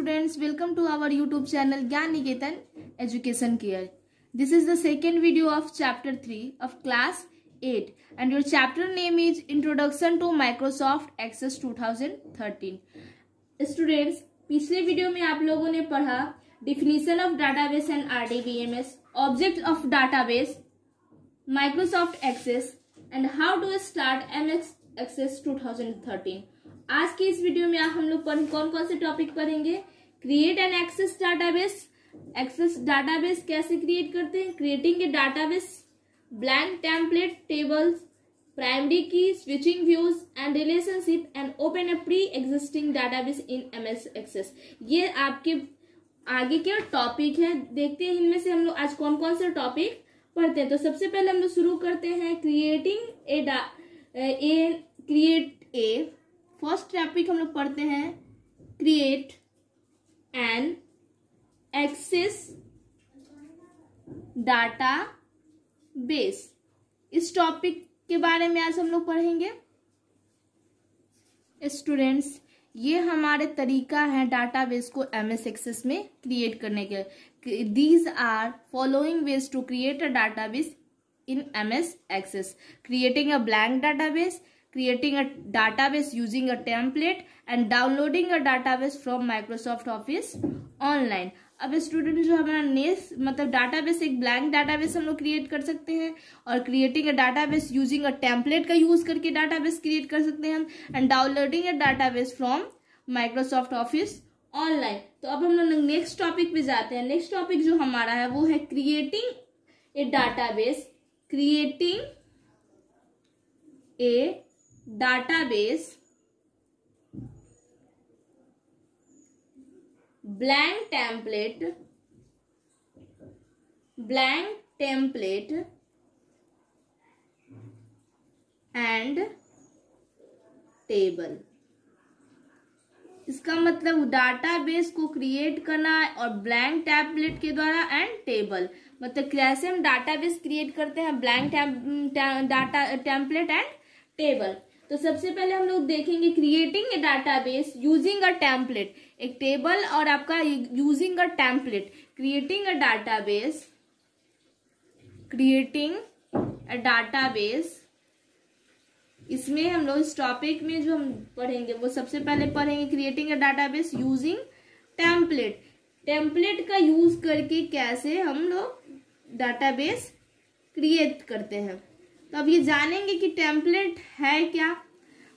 Students welcome to our YouTube channel Gyan Niketan education care this is the second video of chapter three of class eight and your chapter name is introduction to Microsoft Access 2013 students पिछले वीडियो में आप लोगों ने पढ़ा definition of database and are object of database Microsoft Access and how to start M Access two आज की इस वीडियो में हम लोग कौन कौन से टॉपिक पढ़ेंगे create an Access database Access database कैसे क्रिएट करते हैं creating a database blank template tables primary key switching views and relationship and open a pre existing database in MS Access ये आपके आगे के टॉपिक है देखते हैं इनमें से हम लोग आज कौन कौन से टॉपिक पढ़ते हैं तो सबसे पहले हम लोग शुरू करते हैं क्रिएटिंग ए डा a create a first topic हम लोग पढ़ते हैं create an Access database इस टॉपिक के बारे में आज हम लोग पढ़ेंगे स्टूडेंट्स ये हमारे तरीका है डाटाबेस को एम एस एक्सेस में क्रिएट करने के these are following ways to create a database in M S Access creating a blank database creating a database using a template and downloading a database from Microsoft Office online. अब student जो हमारा नेस मतलब database एक blank database हम लोग create कर सकते हैं और creating a database using a template का यूज करके डाटाबेस क्रिएट कर सकते हैं हम and downloading a database from Microsoft Office online तो अब हम लोग नेक्स्ट टॉपिक पे जाते हैं नेक्स्ट टॉपिक जो हमारा है वो है creating a database creating a database blank template blank template and table इसका मतलब डाटाबेस को क्रिएट करना और ब्लैंक टैबलेट के द्वारा एंड टेबल मतलब कैसे हम डाटाबेस क्रिएट करते हैं blank data template and table तो सबसे पहले हम लोग देखेंगे creating a database using a template एक टेबल और आपका using a template creating a database creating a database इसमें हम लोग इस टॉपिक में जो हम पढ़ेंगे वो सबसे पहले पढ़ेंगे creating a database using template template का यूज करके कैसे हम लोग डाटाबेस क्रिएट करते हैं तो अब ये जानेंगे कि टेम्पलेट है क्या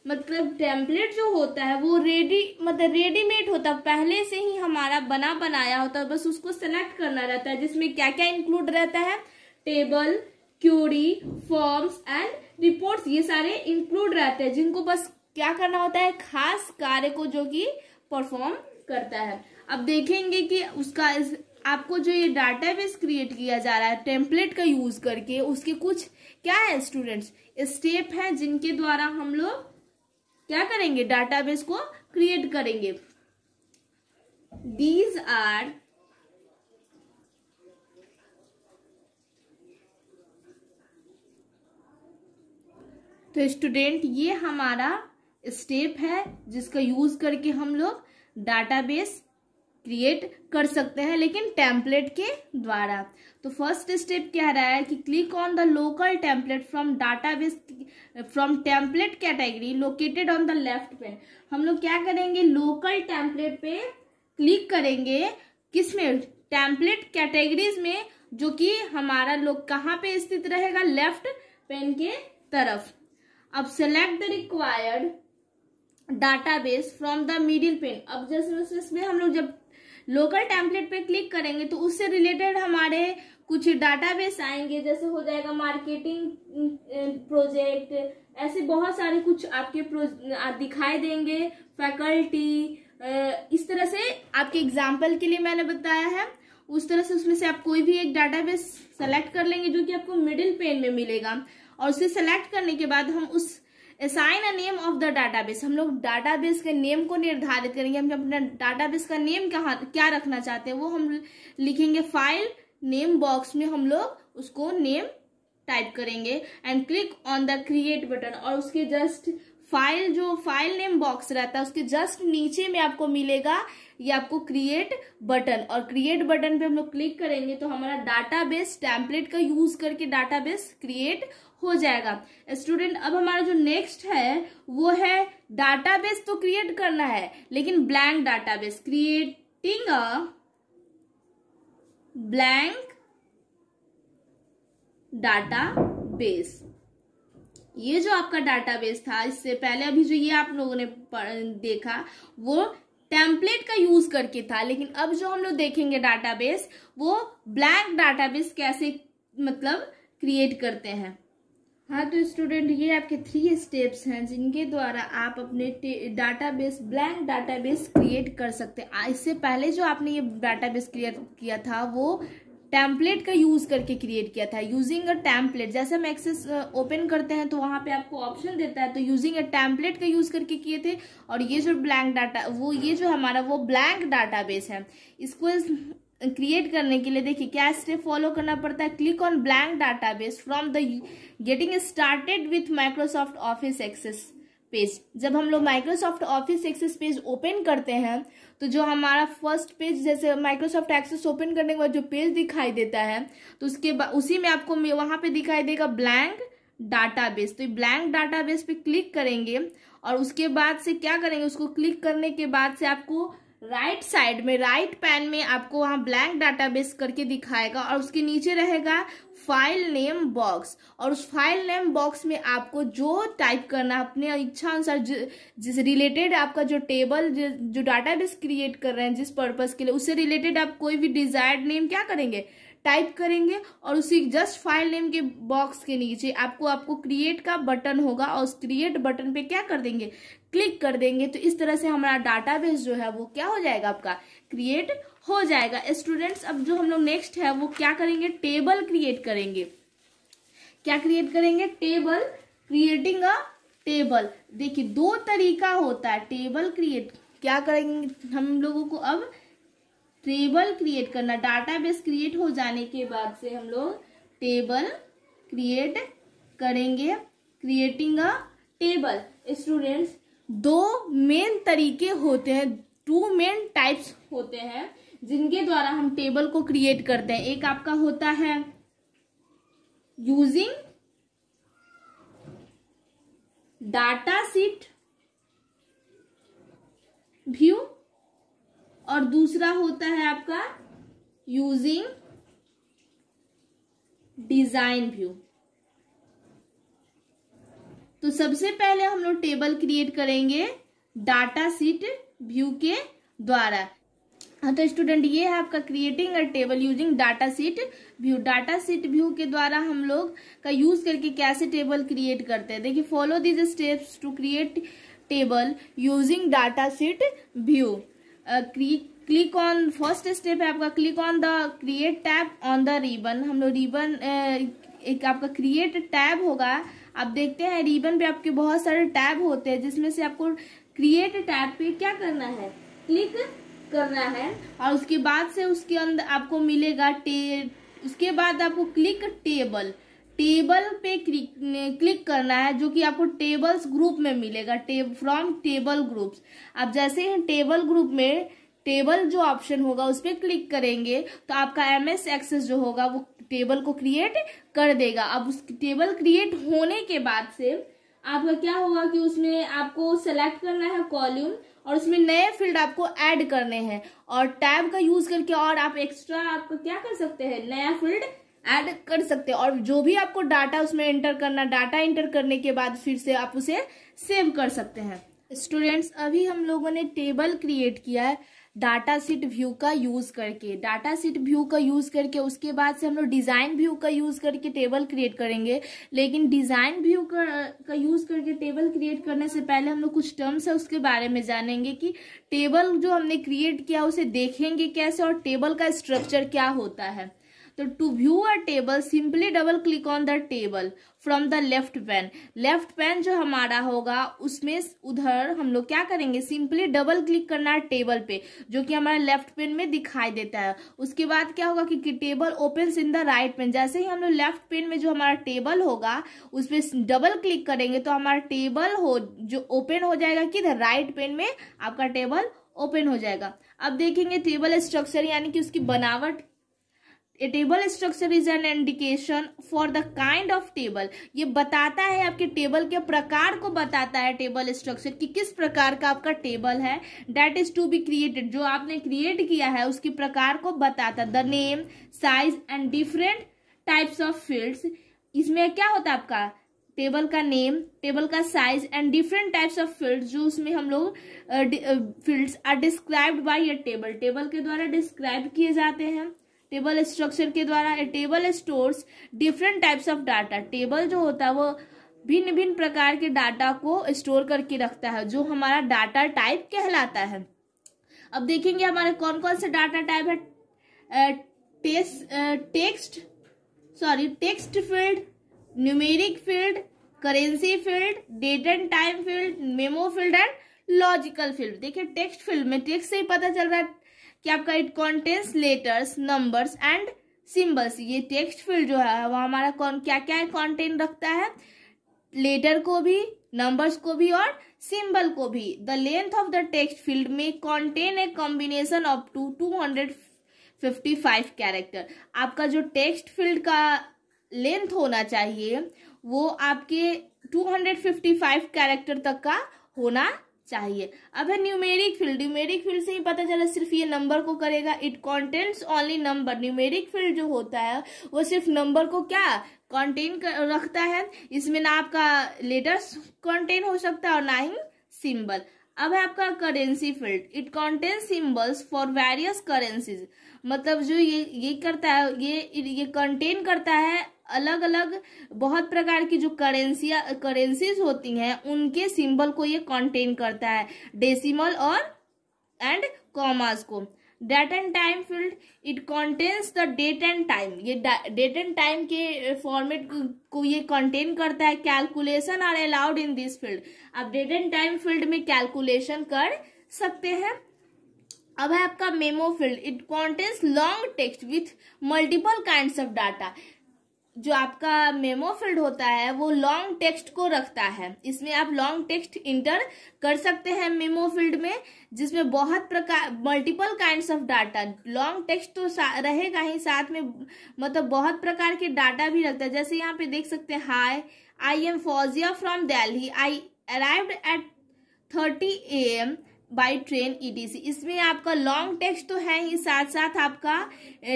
मतलब टेम्पलेट जो होता है वो रेडी मतलब रेडीमेड होता है पहले से ही हमारा बना बनाया होता है बस उसको सेलेक्ट करना रहता है जिसमें क्या क्या इंक्लूड रहता है table query forms and reports ये सारे इंक्लूड रहते हैं जिनको बस क्या करना होता है खास कार्य को जो कि परफॉर्म करता है अब देखेंगे कि उसका आपको जो ये डाटाबेस क्रिएट किया जा रहा है टेम्पलेट का यूज करके उसके कुछ क्या है स्टूडेंट्स स्टेप है जिनके द्वारा हम लोग क्या करेंगे डाटाबेस को क्रिएट करेंगे दीज आर तो स्टूडेंट ये हमारा स्टेप है जिसका यूज करके हम लोग डाटाबेस क्रिएट कर सकते हैं लेकिन टेम्पलेट के द्वारा तो फर्स्ट स्टेप क्या रहा है कि click on the local template from database from template category located on the left पे हम लोग क्या करेंगे लोकल टेम्पलेट पे क्लिक करेंगे किस में टेम्पलेट कैटेगरीज में जो कि हमारा लोग कहाँ पे स्थित रहेगा लेफ्ट पेन के तरफ अब select the required database from the middle pane अब जैसे इसमें हम लोग जब लोकल टेम्पलेट पे क्लिक करेंगे तो उससे रिलेटेड हमारे कुछ डाटाबेस आएंगे जैसे हो जाएगा मार्केटिंग प्रोजेक्ट ऐसे बहुत सारे कुछ आपके आप दिखाई देंगे फैकल्टी इस तरह से आपके एग्जाम्पल के लिए मैंने बताया है उस तरह से उसमें से आप कोई भी एक बेस सेलेक्ट कर लेंगे जो कि आपको मिडिल पेन में मिलेगा और उसे सेलेक्ट करने के बाद हम उस assign a name of the database हम लोग डाटाबेस के नेम को निर्धारित करेंगे हम अपना डाटाबेस का नेम कहा क्या रखना चाहते हैं वो हम लिखेंगे फाइल नेम बॉक्स में हम लोग उसको नेम टाइप करेंगे and click on the create button और उसके जस्ट फाइल जो फाइल नेम बॉक्स रहता है उसके जस्ट नीचे में आपको मिलेगा ये आपको क्रिएट बटन और क्रिएट बटन पे हम लोग क्लिक करेंगे तो हमारा डाटाबेस टैंपलेट का यूज करके डाटाबेस क्रिएट हो जाएगा स्टूडेंट अब हमारा जो नेक्स्ट है वो है डाटाबेस तो क्रिएट करना है लेकिन blank database creating a blank database ये जो आपका डाटाबेस था इससे पहले अभी जो ये आप लोगों ने देखा वो टेम्पलेट का यूज करके था लेकिन अब जो हम लोग देखेंगे डाटाबेस वो ब्लैंक डाटाबेस कैसे मतलब क्रिएट करते हैं हाँ तो स्टूडेंट ये आपके थ्री स्टेप्स हैं जिनके द्वारा आप अपने डाटाबेस ब्लैंक डाटाबेस क्रिएट कर सकते हैं इससे पहले जो आपने ये डाटाबेस क्रिएट किया था वो टैम्पलेट का यूज़ करके क्रिएट किया था यूजिंग अ टैम्पलेट जैसे हम एक्सेस ओपन करते हैं तो वहाँ पे आपको ऑप्शन देता है तो यूजिंग अ टैम्पलेट का यूज़ करके किए थे और ये जो ब्लैंक डाटा वो ये जो हमारा वो ब्लैंक डाटाबेस है इसको क्रिएट करने के लिए देखिए क्या स्टेप फॉलो करना पड़ता है click on blank database from the getting started with Microsoft Office Access page जब हम लोग Microsoft Office Access page open करते हैं तो जो हमारा फर्स्ट पेज जैसे माइक्रोसॉफ्ट एक्सेस ओपन करने के बाद जो पेज दिखाई देता है तो उसके बाद उसी में आपको वहाँ पे दिखाई देगा ब्लैंक डाटाबेस तो ब्लैंक डाटाबेस पे क्लिक करेंगे और उसके बाद से क्या करेंगे उसको क्लिक करने के बाद से आपको राइट right साइड में राइट right पैन में आपको वहाँ ब्लैंक डाटाबेस करके दिखाएगा और उसके नीचे रहेगा फाइल नेम बॉक्स और उस फाइल नेम बॉक्स में आपको जो टाइप करना अपने इच्छा अनुसार जिस रिलेटेड आपका जो टेबल जो डाटाबेस क्रिएट कर रहे हैं जिस पर्पस के लिए उससे रिलेटेड आप कोई भी डिजायर्ड नेम क्या करेंगे टाइप करेंगे और उसी जस्ट फाइल नेम के बॉक्स के नीचे आपको आपको क्रिएट का बटन होगा और उस क्रिएट बटन पे क्या कर देंगे क्लिक कर देंगे तो इस तरह से हमारा डाटाबेस जो है वो क्या हो जाएगा आपका क्रिएट हो जाएगा स्टूडेंट्स अब जो हम लोग नेक्स्ट है वो क्या करेंगे टेबल क्रिएट करेंगे क्या क्रिएट करेंगे टेबल क्रिएटिंग अ टेबल देखिए दो तरीका होता है टेबल क्रिएट क्या करेंगे हम लोगों को अब टेबल क्रिएट करना डाटाबेस क्रिएट हो जाने के बाद से हम लोग टेबल क्रिएट करेंगे क्रिएटिंग अ टेबल स्टूडेंट्स दो मेन तरीके होते हैं टू मेन टाइप्स होते हैं जिनके द्वारा हम टेबल को क्रिएट करते हैं एक आपका होता है यूजिंग डाटा सीट व्यू और दूसरा होता है आपका यूजिंग डिजाइन व्यू तो सबसे पहले हम लोग टेबल क्रिएट करेंगे डाटा सीट व्यू के द्वारा हाँ तो स्टूडेंट ये है आपका creating a table using datasheet view datasheet view के द्वारा हम लोग का यूज करके कैसे टेबल क्रिएट करते हैं देखिए follow these steps to create table using datasheet view click on first step है आपका click on the create tab on the ribbon हम लोग रिबन एक आपका क्रिएट टैब होगा आप देखते हैं रिबन पे आपके बहुत सारे टैब होते हैं जिसमें से आपको क्रिएट टैब पे क्या करना है क्लिक करना है और उसके बाद से उसके अंदर आपको मिलेगा टे उसके बाद आपको क्लिक टेबल टेबल पे क्लिक करना है जो कि आपको टेबल्स ग्रुप में मिलेगा टेब फ्रॉम टेबल ग्रुप्स आप जैसे ही टेबल ग्रुप में टेबल जो ऑप्शन होगा उस पर क्लिक करेंगे तो आपका एम एस एक्सेस जो होगा वो टेबल को क्रिएट कर देगा अब उस टेबल क्रिएट होने के बाद से आपका क्या होगा कि उसमें आपको सेलेक्ट करना है कॉल्यूम और उसमें नए फील्ड आपको ऐड करने हैं और टैब का यूज करके और आप एक्स्ट्रा आपका क्या कर सकते हैं नया फील्ड ऐड कर सकते हैं और जो भी आपको डाटा उसमें एंटर करना डाटा एंटर करने के बाद फिर से आप उसे सेव कर सकते हैं स्टूडेंट्स अभी हम लोगों ने टेबल क्रिएट किया है डाटा सीट व्यू का यूज करके डाटा सीट व्यू का यूज करके उसके बाद से हम लोग डिजाइन व्यू का यूज करके टेबल क्रिएट करेंगे लेकिन डिजाइन व्यू का, का यूज करके टेबल क्रिएट करने से पहले हम लोग कुछ टर्म्स है उसके बारे में जानेंगे कि टेबल जो हमने क्रिएट किया उसे देखेंगे कैसे और टेबल का स्ट्रक्चर क्या होता है तो to view a table simply double click on the table from the left pane left pane जो हमारा होगा उसमें उधर हम लोग क्या करेंगे सिंपली डबल क्लिक करना है टेबल पे जो कि हमारा लेफ्ट पेन में दिखाई देता है उसके बाद क्या होगा कि, table open in the right pane जैसे ही हम लोग लेफ्ट पेन में जो हमारा टेबल होगा उस पर डबल क्लिक करेंगे तो हमारा टेबल हो जो ओपन हो जाएगा कि राइट पेन में आपका टेबल ओपन हो जाएगा अब देखेंगे टेबल स्ट्रक्चर यानी कि उसकी बनावट a table structure is an indication for the kind of table ये बताता है आपके टेबल के प्रकार को बताता है टेबल स्ट्रक्चर कि किस प्रकार का आपका टेबल है that is to be created जो आपने क्रिएट किया है उसके प्रकार को बताता है the name size and different types of fields इसमें क्या होता है आपका टेबल का नेम टेबल का size and different types of field जो उसमें हम लोग फील्ड्स आर डिस्क्राइब्ड बाय ये टेबल टेबल के द्वारा डिस्क्राइब किए जाते हैं टेबल स्ट्रक्चर के द्वारा table stores different types of data table जो होता है वो भिन्न भिन्न प्रकार के डाटा को स्टोर करके रखता है जो हमारा डाटा टाइप कहलाता है अब देखेंगे हमारे कौन कौन से डाटा टाइप है text sorry text field numeric field currency field date and time field memo field and logical field देखिए टेक्स्ट फील्ड में टेक्स्ट से ही पता चल रहा है कि आपका it contains letters numbers and symbols ये टेक्स्ट फील्ड जो है वह हमारा कौन क्या क्या कॉन्टेंट रखता है लेटर को भी नंबर्स को भी और सिंबल को भी the length of the text field में contain a combination of two two hundred fifty five character आपका जो टेक्स्ट फील्ड का लेंथ होना चाहिए वो आपके two hundred fifty five character तक का होना चाहिए अब है न्यूमेरिक फील्ड न्यूमेरिक फील्ड से ही पता चला सिर्फ ये नंबर को करेगा it contains only number numeric field जो होता है वो सिर्फ नंबर को क्या कॉन्टेन रखता है इसमें ना आपका लेटर्स कॉन्टेन हो सकता है और ना ही सिंबल अब है आपका currency field it contain symbols for various currencies मतलब जो ये ये करता है ये ये कंटेन करता है अलग अलग बहुत प्रकार की जो करेंसिया करेंसीज होती हैं उनके सिंबल को ये कंटेन करता है डेसिमल और एंड कॉमास को date and time field it contains the date and time ये डेट एंड टाइम के फॉर्मेट को ये कंटेन करता है calculation are allowed in this field आप डेट एंड टाइम फील्ड में कैलकुलेशन कर सकते हैं अब है आपका memo field it contains long text with multiple kind of data जो आपका मेमो फील्ड होता है वो लॉन्ग टेक्स्ट को रखता है इसमें आप लॉन्ग टेक्स्ट इंटर कर सकते हैं मेमो फील्ड में जिसमें बहुत प्रकार multiple kinds of data long text तो रहेगा ही साथ में मतलब बहुत प्रकार के डाटा भी रखता है जैसे यहाँ पे देख सकते हैं hi I am Fauzia from Delhi I arrived at thirty A M by train ईडीसी इसमें आपका लॉन्ग टेक्स्ट तो है ही साथ साथ आपका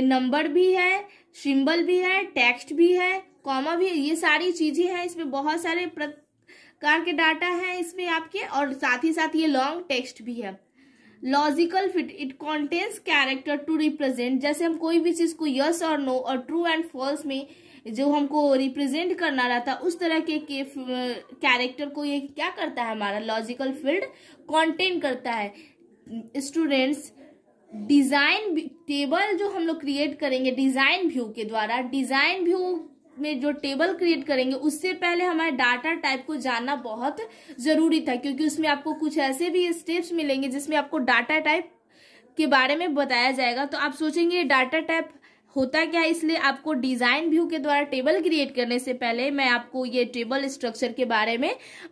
नंबर भी है सिंबल भी है टेक्स्ट भी है कॉमा भी ये सारी चीज़ें हैं इसमें बहुत सारे प्रकार के डाटा हैं इसमें आपके और साथ ही साथ ये लॉन्ग टेक्स्ट भी है logical field it contains character to represent जैसे हम कोई भी चीज़ को यस और नो और ट्रू एंड फॉल्स में जो हमको रिप्रेजेंट करना रहता है उस तरह के कैरेक्टर को ये क्या करता है हमारा लॉजिकल फील्ड कॉन्टेन करता है स्टूडेंट्स डिज़ाइन टेबल जो हम लोग क्रिएट करेंगे डिज़ाइन व्यू के द्वारा डिज़ाइन व्यू में जो टेबल क्रिएट करेंगे उससे पहले हमारे डाटा टाइप को जानना बहुत जरूरी था क्योंकि उसमें आपको कुछ ऐसे भी स्टेप्स मिलेंगे जिसमें आपको डाटा टाइप के बारे में बताया जाएगा तो आप सोचेंगे डाटा टाइप होता क्या है इसलिए आपको डिज़ाइन व्यू के द्वारा टेबल क्रिएट करने से पहले मैं आपको ये टेबल स्ट्रक्चर के बारे में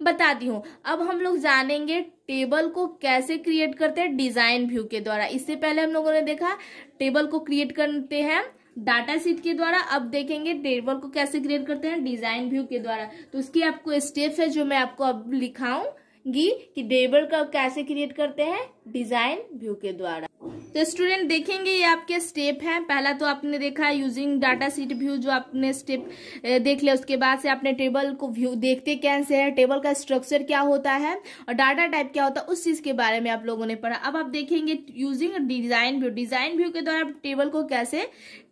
बताती हूँ अब हम लोग जानेंगे टेबल को कैसे क्रिएट करते हैं डिज़ाइन व्यू के द्वारा इससे पहले हम लोगों ने देखा टेबल को क्रिएट करते हैं डाटा सीट के द्वारा अब देखेंगे टेबल को कैसे क्रिएट करते हैं डिज़ाइन व्यू के द्वारा तो उसकी आपको स्टेप है जो मैं आपको अब लिखाऊं गी कि डेबल का कैसे क्रिएट करते हैं डिजाइन व्यू के द्वारा तो स्टूडेंट देखेंगे ये आपके स्टेप हैं पहला तो आपने देखा यूजिंग डाटा सीट व्यू जो आपने स्टेप देख लिया उसके बाद से आपने टेबल को व्यू देखते कैसे है टेबल का स्ट्रक्चर क्या होता है और डाटा टाइप क्या होता है उस चीज के बारे में आप लोगों ने पढ़ा अब आप देखेंगे using design view design view के द्वारा आप टेबल को कैसे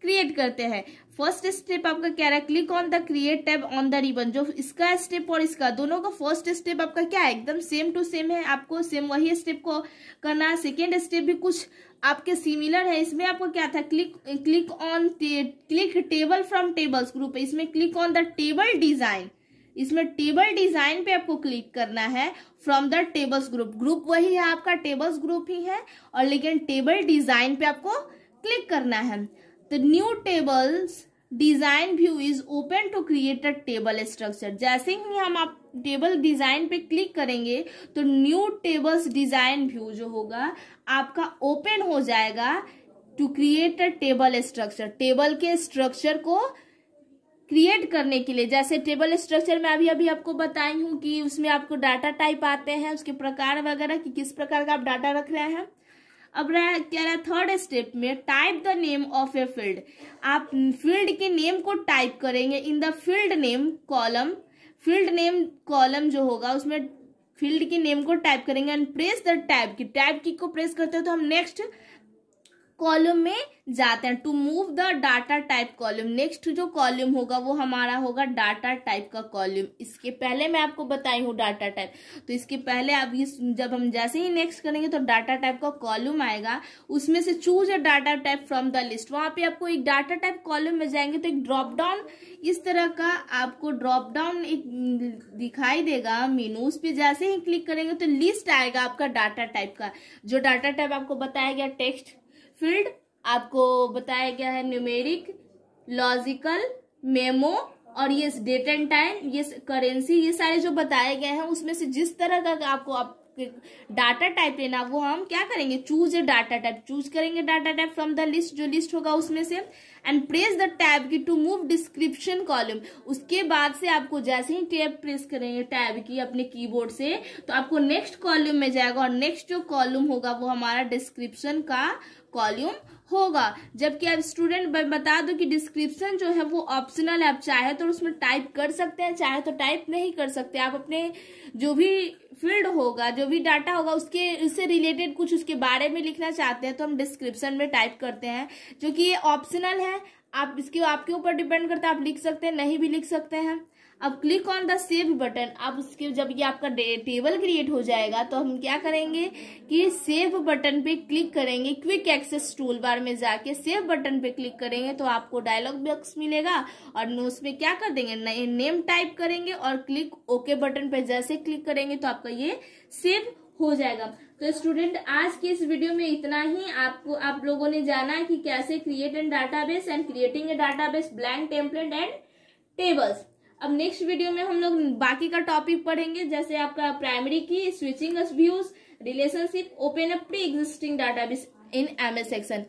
क्रिएट करते हैं फर्स्ट स्टेप आपका क्या रहा है click on the create tab on the ribbon जो इसका स्टेप और इसका दोनों का फर्स्ट स्टेप आपका क्या है एकदम सेम टू सेम है आपको सेम वही स्टेप को करना है सेकेंड स्टेप भी कुछ आपके सिमिलर है इसमें आपको क्या था click click on click table from tables group इसमें click on the table design इसमें टेबल डिजाइन पे आपको क्लिक करना है from the tables group group वही है आपका टेबल्स ग्रुप ही है और लेकिन टेबल डिजाइन पे आपको क्लिक करना है the new tables design view is open to create a table structure जैसे ही हम आप टेबल डिजाइन पे क्लिक करेंगे तो न्यू टेबल्स डिजाइन व्यू जो होगा आपका ओपन हो जाएगा to create a table structure table के स्ट्रक्चर को क्रिएट करने के लिए जैसे टेबल स्ट्रक्चर में अभी अभी आपको बताई हूँ कि उसमें आपको डाटा टाइप आते हैं उसके प्रकार वगैरह कि किस प्रकार का आप डाटा रख रहे हैं अब रहा कह रहा थर्ड स्टेप में type the name of a field आप फील्ड के नेम को टाइप करेंगे in the field name column field name column जो होगा उसमें फील्ड के नेम को टाइप करेंगे and press the type key type key को प्रेस करते हो तो हम नेक्स्ट कॉलम में जाते हैं to move the data type column next जो कॉलम होगा वो हमारा होगा डाटा टाइप का कॉलम इसके पहले मैं आपको बताई हूँ डाटा टाइप तो इसके पहले आप ये जब हम जैसे ही नेक्स्ट करेंगे तो डाटा टाइप का कॉलम आएगा उसमें से choose a data type from the list वहां पे आपको एक डाटा टाइप कॉलम में जाएंगे तो एक ड्रॉप डाउन इस तरह का आपको ड्रॉप डाउन एक दिखाई देगा मीनू उस पर जैसे ही क्लिक करेंगे तो लिस्ट आएगा आपका डाटा टाइप का जो डाटा टाइप आपको बताया गया टेक्स्ट फील्ड आपको बताया गया है न्यूमेरिक लॉजिकल मेमो और ये डेट एंड टाइम ये करेंसी ये सारे जो बताए गए हैं उसमें से जिस तरह का आपको आप डाटा टाइप लेना वो हम क्या करेंगे choose a data type choose करेंगे data type from the list जो लिस्ट होगा उसमें से and press the tab key to move description column उसके बाद से आपको जैसे ही टैब प्रेस करेंगे टैब की अपने कीबोर्ड से तो आपको नेक्स्ट कॉलम में जाएगा और नेक्स्ट जो कॉलम होगा वो हमारा डिस्क्रिप्शन का कॉल्यूम होगा जबकि आप स्टूडेंट बता दो कि डिस्क्रिप्शन जो है वो ऑप्शनल है आप चाहे तो उसमें टाइप कर सकते हैं चाहे तो टाइप नहीं कर सकते आप अपने जो भी फील्ड होगा जो भी डाटा होगा उसके उससे रिलेटेड कुछ उसके बारे में लिखना चाहते हैं तो हम डिस्क्रिप्शन में टाइप करते हैं जो कि ये ऑप्शनल है आप इसके आपके ऊपर डिपेंड करता है आप लिख सकते हैं नहीं भी लिख सकते हैं अब click on the save button अब उसके जब ये आपका टेबल क्रिएट हो जाएगा तो हम क्या करेंगे कि सेव बटन पे क्लिक करेंगे क्विक एक्सेस टूल बार में जाके सेव बटन पे क्लिक करेंगे तो आपको डायलॉग बॉक्स मिलेगा और नोट्स में क्या कर देंगे नए नेम टाइप करेंगे और क्लिक ओके बटन पे जैसे क्लिक करेंगे तो आपका ये सेव हो जाएगा तो स्टूडेंट आज की इस वीडियो में इतना ही आपको आप लोगों ने जाना कि कैसे create database and creating a base blank template and tables अब नेक्स्ट वीडियो में हम लोग बाकी का टॉपिक पढ़ेंगे जैसे आपका primary key switching views relationship open up pre existing database in M S section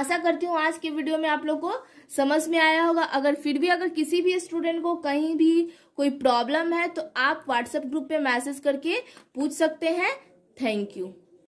आशा करती हूँ आज के वीडियो में आप लोग को समझ में आया होगा अगर फिर भी अगर किसी भी स्टूडेंट को कहीं भी कोई प्रॉब्लम है तो आप व्हाट्सएप ग्रुप पे मैसेज करके पूछ सकते हैं थैंक यू